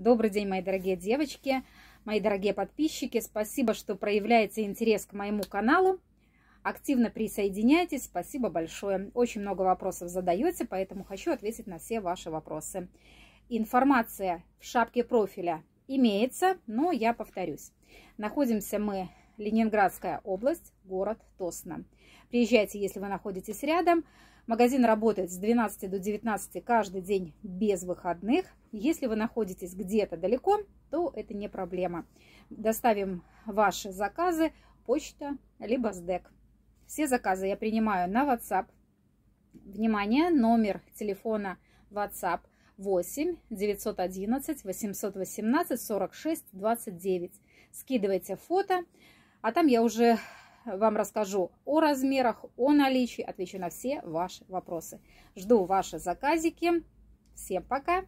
Добрый день, мои дорогие девочки, мои дорогие подписчики. Спасибо, что проявляете интерес к моему каналу. Активно присоединяйтесь. Спасибо большое. Очень много вопросов задаете, поэтому хочу ответить на все ваши вопросы. Информация в шапке профиля имеется, но я повторюсь. Находимся мы Ленинградская область, город Тосно. Приезжайте, если вы находитесь рядом. Магазин работает с 12 до 19 каждый день без выходных. Если вы находитесь где-то далеко, то это не проблема. Доставим ваши заказы, почта, либо СДЭК. Все заказы я принимаю на WhatsApp. Внимание, номер телефона WhatsApp 8 911 818 46 29. Скидывайте фото. А там я уже э, вам расскажу о размерах, о наличии, отвечу на все ваши вопросы. Жду ваши заказики. Всем пока!